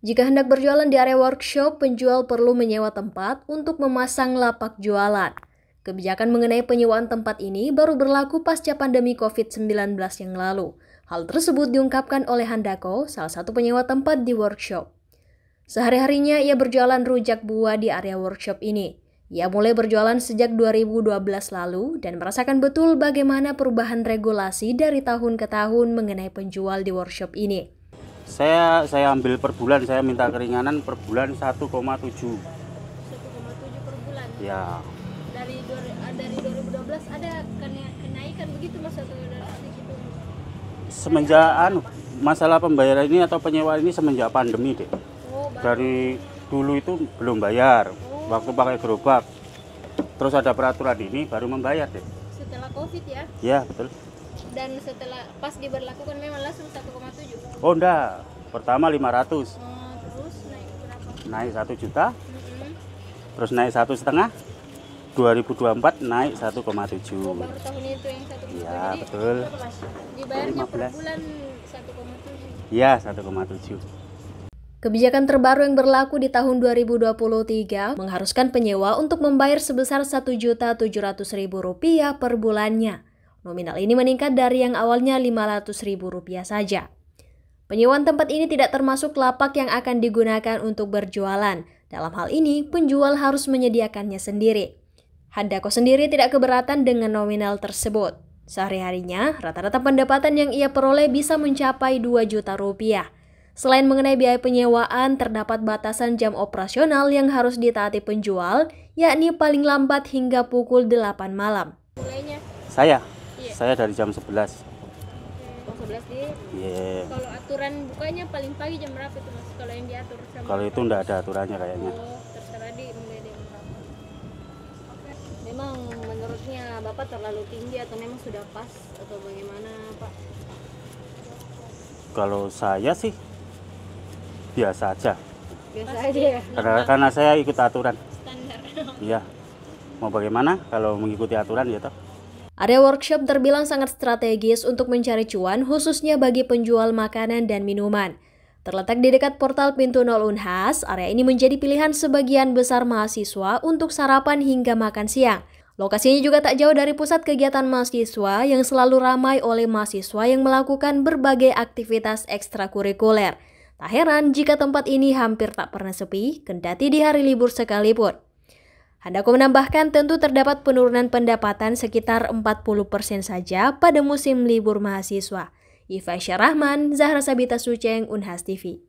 Jika hendak berjualan di area workshop, penjual perlu menyewa tempat untuk memasang lapak jualan. Kebijakan mengenai penyewaan tempat ini baru berlaku pasca pandemi COVID-19 yang lalu. Hal tersebut diungkapkan oleh Handako, salah satu penyewa tempat di workshop. Sehari-harinya ia berjualan rujak buah di area workshop ini. Ia mulai berjualan sejak 2012 lalu dan merasakan betul bagaimana perubahan regulasi dari tahun ke tahun mengenai penjual di workshop ini saya saya ambil per bulan saya minta keringanan per bulan 1,7 1,7 per bulan ya dari eh, dari 2012 ada kenaikan begitu mas atau gitu semenjak anu masalah pembayaran ini atau penyewa ini semenjak pandemi deh oh, dari dulu itu belum bayar oh. waktu pakai gerobak terus ada peraturan ini baru membayar deh setelah covid ya ya betul dan setelah pas diberlakukan memang langsung 1,7 oh enggak pertama 500 hmm, terus naik berapa naik 1 juta mm -hmm. terus naik satu setengah 2024 naik 1,7 oh, baru tahun itu yang 1,7 ya Jadi, betul dibayarnya 15. per bulan 1,7 ya 1,7 Kebijakan terbaru yang berlaku di tahun 2023 mengharuskan penyewa untuk membayar sebesar Rp1.700.000 per bulannya. Nominal ini meningkat dari yang awalnya Rp500.000 saja. Penyewaan tempat ini tidak termasuk lapak yang akan digunakan untuk berjualan. Dalam hal ini, penjual harus menyediakannya sendiri. Handako sendiri tidak keberatan dengan nominal tersebut. Sehari-harinya, rata-rata pendapatan yang ia peroleh bisa mencapai 2 juta rupiah. Selain mengenai biaya penyewaan, terdapat batasan jam operasional yang harus ditaati penjual, yakni paling lambat hingga pukul 8 malam. Saya? yeah. saya dari jam 11 okay. oh 11 di yeah. kalau aturan bukanya paling pagi jam berapa itu mas kalau yang diatur sama kalau itu enggak ada aturannya kayaknya oh, terserah di okay. memang menurutnya bapak terlalu tinggi atau memang sudah pas atau bagaimana pak kalau saya sih biasa aja biasa aja ya karena, karena saya ikut aturan standar iya mau bagaimana kalau mengikuti aturan ya toh Area workshop terbilang sangat strategis untuk mencari cuan khususnya bagi penjual makanan dan minuman. Terletak di dekat portal pintu nol Unhas, area ini menjadi pilihan sebagian besar mahasiswa untuk sarapan hingga makan siang. Lokasinya juga tak jauh dari pusat kegiatan mahasiswa yang selalu ramai oleh mahasiswa yang melakukan berbagai aktivitas ekstrakurikuler. Tak heran jika tempat ini hampir tak pernah sepi, kendati di hari libur sekalipun. Handako menambahkan tentu terdapat penurunan pendapatan sekitar 40% saja pada musim libur mahasiswa. Iva Syarahman, Zahra Sabita Suceng, Unhas TV.